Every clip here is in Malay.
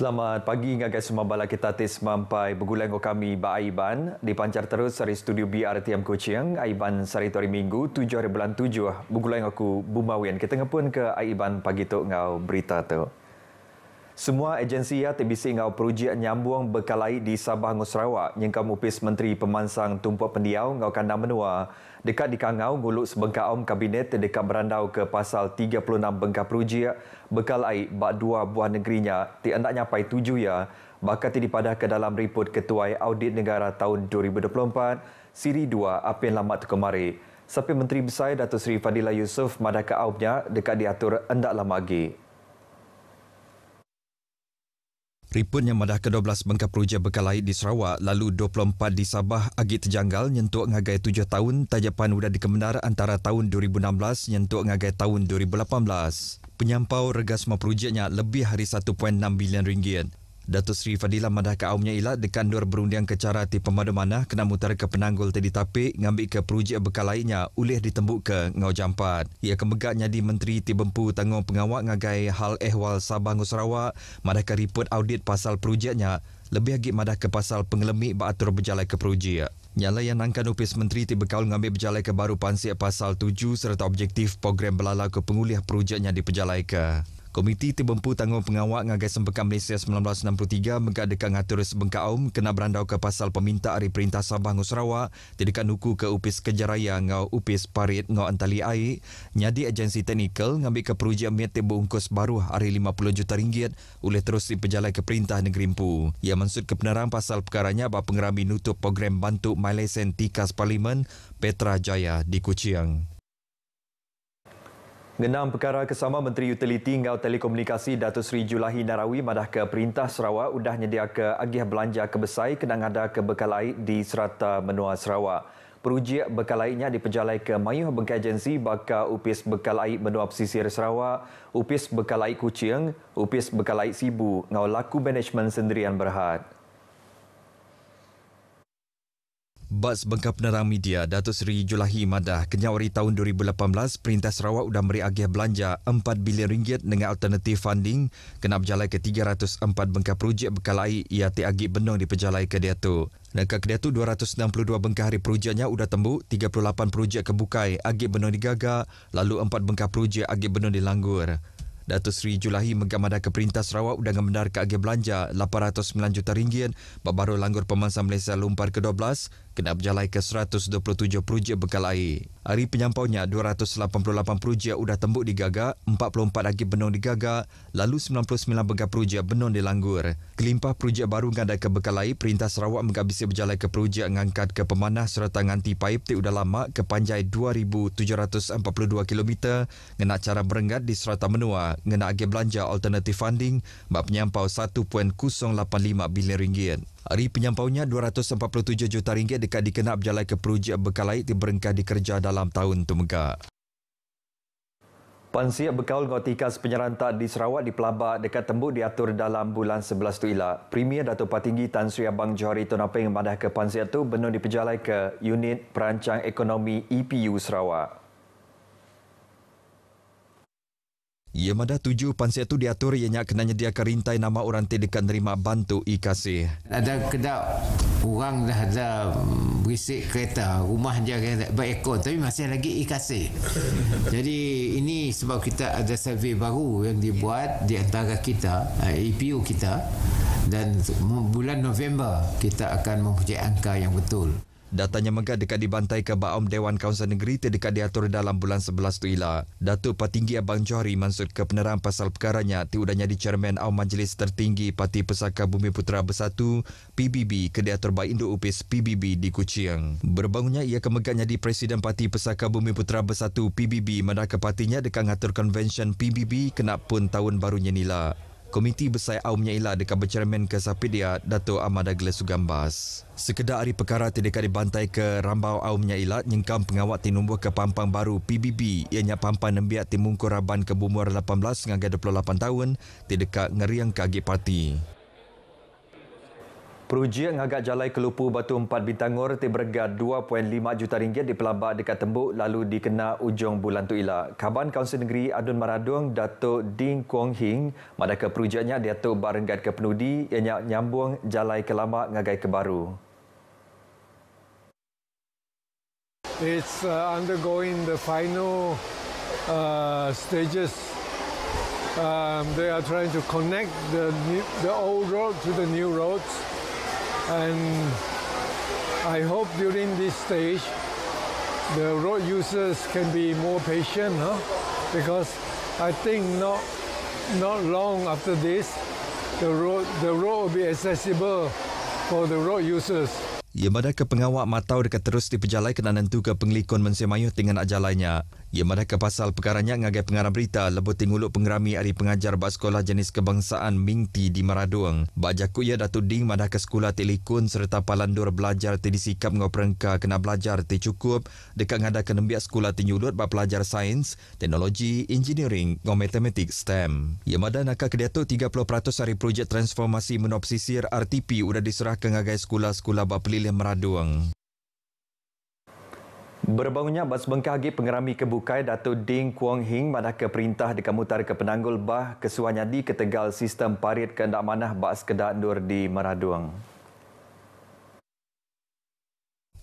Selamat pagi dengan semua bala kita tes sampai begulang kami Baiban dipancar terus dari studio BRTM Kuching Aiban sari Minggu 7 hari bulan 7 begulang aku Bumawian kita ngapun ke Aiban pagi tu ngau berita tu semua agensi ya TBC ngau projek nyambung bekalai di Sabah ngau Sarawak nyengkam upis Menteri Pemansang Tumpuk Pendiau ngau kandang menua dekat di Kangau nguluk sebengka om kabinet dekat berandau ke pasal 36 bengka projek bekal air bak dua buah negerinya ti anda nyapai tujuh ya bakat padah ke dalam report ketua audit negara tahun 2024 siri 2 api lama tu kemari sampai Menteri Besar Datuk Seri Fadila Yusof madaka aubnya dekat diatur endak lama lagi. Ripun yang madah ke-12 bengkak peruja bekal air di Sarawak lalu 24 di Sabah agi terjanggal nyentuk ngagai tujuh tahun tajapan udah dikemenar antara tahun 2016 nyentuk ngagai tahun 2018. Penyampau regas semua projeknya lebih hari 1.6 bilion ringgit. Datuk Seri Fadila madah ke awamnya ilat di kandur berundiang kecara ti pemadu mana kena mutar ke penanggul tadi tapi ngambil ke peruji bekal lainnya ulih ditembuk ke ngau jampat. Ia kemegak di menteri ti bempu tanggung pengawak ngagai hal ehwal Sabah Ngusrawak madah ke report audit pasal perujianya lebih lagi madah ke pasal pengelemik beratur berjalan ke peruji. Nyala yang nangkan upis menteri ti bekal ngambil berjalan ke baru pansi pasal 7 serta objektif program belalau ke pengulih perujianya di perjalan ke. Komiti Tibempu Tanggung Pengawak Ngagai Sempekan Malaysia 1963 mengkat dekat ngatur sebengkak om kena berandau ke pasal peminta dari Perintah Sabah Ngu Sarawak tidakkan nuku ke upis kejaraya ngau upis parit ngau antali air nyadi agensi teknikal ngambil ke peruji amiat tibu ungkus baru hari 50 juta ringgit oleh terus dipejalai ke Perintah Negeri Empu. Ia mansud kebenaran pasal perkaranya bahawa pengerami nutup program bantu Malaysia Tikas Parlimen Petra Jaya di Kuching. Ngenam perkara kesama Menteri Utiliti Ngau Telekomunikasi Datuk Seri Julahi Narawi madah ke Perintah Sarawak udah nyedia ke agih belanja kebesai kena ada ke bekal air di serata menua Sarawak. Perujik bekal airnya dipejalai ke Mayuh Bengkai Agensi baka upis bekal air menua pesisir Sarawak, upis bekal air Kuching, upis bekal air Sibu ngau laku manajemen sendirian berhad. Bas Bengkap Penerang Media Datuk Seri Julahi Madah Kenyawari tahun 2018 Perintah Sarawak sudah meri agih belanja 4 bilion ringgit dengan alternatif funding kena berjalan ke 304 bengkak projek bekal air ia tiagi agi benong di pejalai ke dia tu. Dan ke dia tu 262 bengkak hari projeknya sudah tembuk 38 projek kebukai agi benong digaga lalu 4 bengkak projek agi benong dilanggur. Datuk Seri Julahi menggamadah keperintah Sarawak dengan ke agen belanja RM809 juta ringgit baru langgur pemangsa Malaysia lumpar ke-12 kena berjalan ke 127 projek bekal air. Hari penyampaunya 288 projek sudah tembuk digagak, 44 lagi benung digagak, lalu 99 bekal projek benung dilanggur. Kelimpah projek baru ngada ke bekal air, perintah Sarawak menghabisi berjalan ke projek mengangkat ke pemanah serta nganti paip ti udah lama ke panjang 2,742 km dengan cara berenggat di serata menua mengenai agen belanja alternatif funding bak penyampau 1.085 bilion ringgit. Hari penyampaunya 247 juta ringgit dekat dikenap berjalan ke projek berkalaik di berengkah dikerja dalam tahun temegak. Pan siap bekal dengan penyerahan tak di Sarawak di Pelabak dekat tembuk diatur dalam bulan 11 tu ilah. Premier Dato' Patinggi Tan Sri Abang Johari Tun Apeng memadah ke Pan tu benar dipejalai ke unit perancang ekonomi EPU Sarawak. Ia mada tuju pansia tu diatur ianya kena nyedia kerintai nama orang tidak nerima bantu ikasih. Ada kena orang dah ada mm, berisik kereta, rumah dia kan, berekor tapi masih lagi ikasih. Jadi ini sebab kita ada survey baru yang dibuat di antara kita, EPU eh, e kita dan bulan November kita akan mempunyai angka yang betul. Datanya megah dekat dibantai ke Baum Dewan Kawasan Negeri terdekat diatur dalam bulan 11 tu ila. Datuk Patinggi Abang Johari mansut ke peneran pasal perkaranya tiudanya di Chairman Aum Majlis Tertinggi Parti Pesaka Bumi Putera Bersatu PBB ke diatur baik Induk Upis PBB di Kuching. Berbangunnya ia kemegahnya di Presiden Parti Pesaka Bumi Putera Bersatu PBB mana kepatinya dekat ngatur konvensyen PBB kena pun tahun barunya nila. Komiti Besar Aumnya Ila dekat bercermin ke Sapidia, Dato' Ahmad Douglas Sugambas. Sekedar hari perkara tidak dibantai ke Rambau Aumnya Ila, nyengkam pengawal tinumbuh ke Pampang Baru PBB, ianya Pampang Nembiak Timungkur Raban ke Bumur 18 hingga 28 tahun, tidak ngeriang ke parti. Perujian agak jalai kelupu batu empat bintangor tiberga 2.5 juta ringgit di dipelabak dekat tembuk lalu dikena ujung bulan tu ila. Kaban Kaunsel Negeri Adun Maradong, Datuk Ding Kuang Hing, madaka perujiannya Datuk ke Kepenudi yang nyambung jalai kelama ngagai kebaru. It's uh, undergoing the final uh, stages Um, they are trying to connect the, new, the old road to the new roads. and I hope during this stage the road users can be more patient huh? because I think not not long after this the road the road will be accessible for the road users. Ia mana ke pengawak matau dekat terus di pejalai kena nentu ke penglikon Mensi Mayu dengan ajalainya. Ia mana ke pasal perkaranya ngagai pengarah berita lebut tinguluk pengerami dari pengajar bak sekolah jenis kebangsaan Mingti di Maradong. Bajaku ia Datuk Ding mana ke sekolah ti likun serta palandur belajar ti disikap ngau perengka kena belajar ti cukup dekat ngada ke nembiak sekolah ti nyulut bak pelajar sains, teknologi, engineering ngau matematik STEM. Ia mana nak ke Datuk 30% dari projek transformasi menopsisir RTP sudah diserah ke ngagai sekolah-sekolah bak pelilih Meradung. Berbangunnya Bas Bengkagi Pengerami Kebukai Dato Ding Kuang Hing manah ke perintah di kamutar ke Penanggul Bah Kesuanya di Ketegal Sistem Parit ke Manah Bas Kedak Nur di Meradung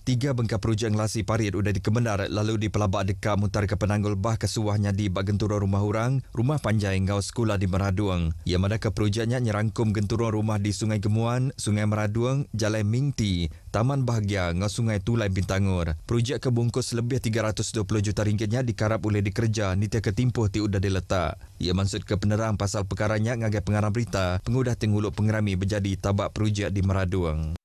tiga bengkak perujian lasi parit sudah dikemendar, lalu di pelabak deka mutar ke penanggul bah kesuahnya di bak genturo rumah orang, rumah panjang ngau sekolah di Meraduang. Ia mana ke perujiannya nyerangkum genturo rumah di Sungai Gemuan, Sungai Meraduang, Jalan Mingti, Taman Bahagia ngau Sungai Tulai Bintangur. Projek kebungkus lebih 320 juta ringgitnya dikarap oleh dikerja nitia ketimpuh ti udah diletak. Ia maksud ke penerang pasal perkaranya ngagai pengarah berita, pengudah tengguluk pengerami berjadi tabak projek di Meraduang.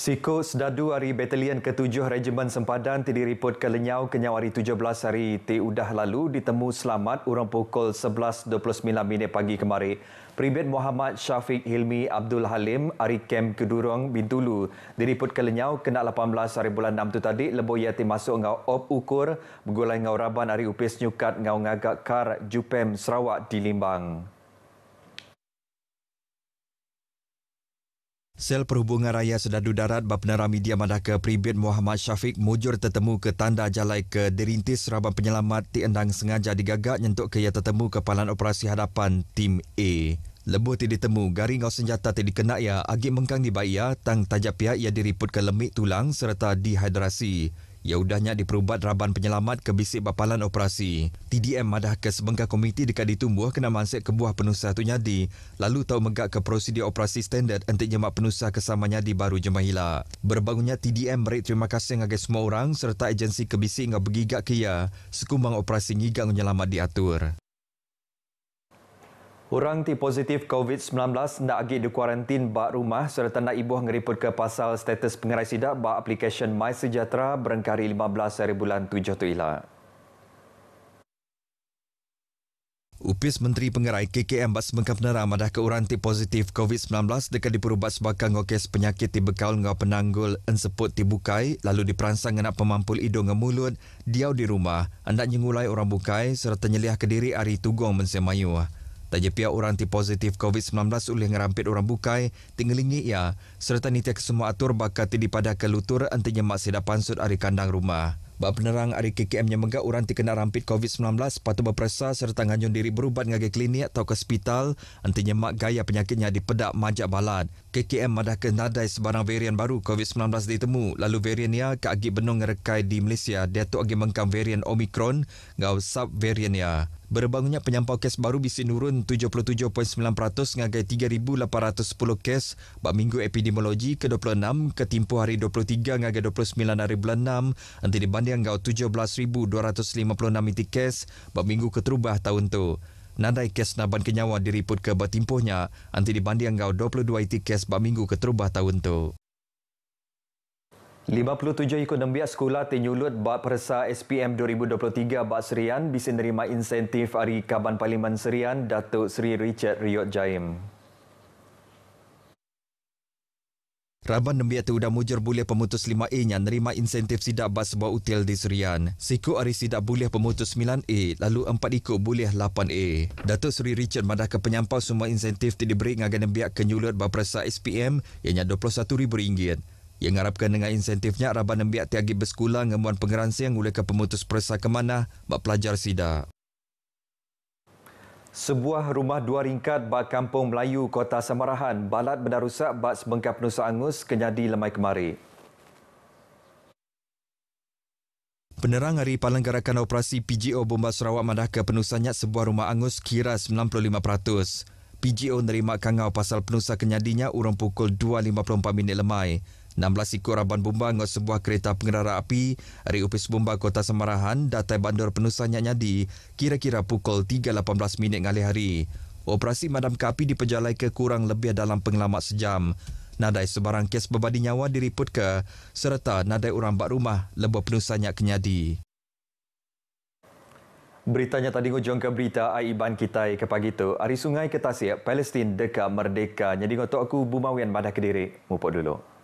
Siko Sedadu hari Batalion ke-7 Regimen Sempadan tidiripot ke Lenyau Kenyau hari 17 hari Teudah lalu ditemu selamat urang pukul 11.29 minit pagi kemari. Pribet Muhammad Syafiq Hilmi Abdul Halim hari kem Kedurong Bintulu diriput ke Lenyau kena 18 hari bulan 6 tu tadi lebo yati masuk ngau op ukur begulai ngau raban hari upis nyukat ngau ngagak kar Jupem Sarawak di Limbang. Sel Perhubungan Raya Sedadu Darat Bapenara Media Madaka Pribit Muhammad Syafiq mujur tertemu ke tanda jalai ke dirintis Seraban Penyelamat Ti Endang sengaja digagak nyentuk ke ia tertemu kepalan operasi hadapan Tim A. Lebuh ti ditemu, garing ngau senjata ti dikena ia, agi mengkang dibaya, tang tajap pihak ia diriput ke lemik tulang serta dehidrasi ia udahnya diperubat raban penyelamat ke bisik bapalan operasi. TDM madah ke sebengkah komiti dekat ditumbuh kena mansik ke buah penusah tu nyadi lalu tahu menggak ke prosedur operasi standard entik jemak penusah kesama nyadi baru jemah hila. Berbangunnya TDM beri terima kasih ngagai semua orang serta agensi ke bisik ngak bergigak ke ia sekumbang operasi ngigang penyelamat diatur. Orang ti positif COVID-19 nak agi di kuarantin bak rumah serta nak ibu ngeriput ke pasal status pengerai sidak bak aplikasi My Sejahtera berengkari 15 hari bulan 7 tu ilah. Upis Menteri Pengerai KKM Bas Mengkapnera madah ke orang ti positif COVID-19 dekat diperubat sebagai ngokes penyakit ti bekal ngau penanggul ensepot ti bukai lalu diperansang ngenak pemampul hidung ngau diau di rumah hendak nyengulai orang bukai serta nyeliah ke diri ari tugong mensemayuah. Tak je orang ti positif COVID-19 oleh ngerampit orang bukai, tinggalingi ia, serta nitiak semua atur bakal ti dipada kelutur antinya masih dapat pansut dari kandang rumah. Bapak penerang hari KKM yang menggak orang kena rampit COVID-19 patut berperasa serta nganyun diri berubat ngagi klinik atau ke hospital antinya mak gaya penyakitnya dipedak majak balad. KKM adakah nadai sebarang varian baru COVID-19 ditemu lalu varian ia ke agi benung rekai di Malaysia dia tu agi mengkam varian Omicron ngau sub varian ia. Berbangunnya penyampau kes baru bisi nurun 77.9% ngagai 3,810 kes bak minggu epidemiologi ke-26 ke ketimpu hari 23 ngagai 29 hari bulan 6 nanti dibanding ngau 17,256 itik kes bak minggu keterubah tahun tu nadai kes naban kenyawa diriput ke bertimpuhnya anti dibanding gau 22 itik kes ba minggu ke terubah tahun tu. 57 ikut nembiak sekolah tenyulut bak peresa SPM 2023 bak Serian bisa nerima insentif hari Kaban Parlimen Serian Datuk Seri Richard Riot Jaim. Raban Nembiat Tuda Mujur boleh pemutus 5A yang nerima insentif sidak bas sebuah util di Serian. Siku Ari Sidak boleh pemutus 9A lalu empat ikut boleh 8A. Datuk Seri Richard madah ke penyampau semua insentif tidak diberi dengan Nembiat Kenyulut berperasa SPM ianya RM21,000. Yang mengharapkan dengan insentifnya Raban Nembiat tiagi bersekolah ngemuan pengeransi yang boleh ke pemutus perasa kemana buat pelajar sidak. Sebuah rumah dua ringkat bak kampung Melayu Kota Samarahan balat benda rusak bak sebengkak penusa angus kenyadi lemai kemari. Penerang hari palanggarakan operasi PGO Bomba Sarawak madah ke penusanya sebuah rumah angus kira 95%. PGO nerima kangau pasal penusa kenyadinya urang pukul 2.54 minit lemai. 16 ekor raban bomba dengan sebuah kereta pengendara api dari Opis Bomba Kota Semarahan datai bandar penusahnya nyadi kira-kira pukul 3.18 minit ngalih hari. Operasi madam kapi dipejalai ke kurang lebih dalam pengelamat sejam. Nadai sebarang kes berbadi nyawa diriput ke serta nadai orang bak rumah lebih penusahnya kenyadi. Beritanya tadi ngujung ke berita AI Ban ke pagi itu Hari Sungai ke Tasik, Palestin dekat Merdeka. Jadi ngotok aku Bumawian pada Kediri. Mupuk dulu.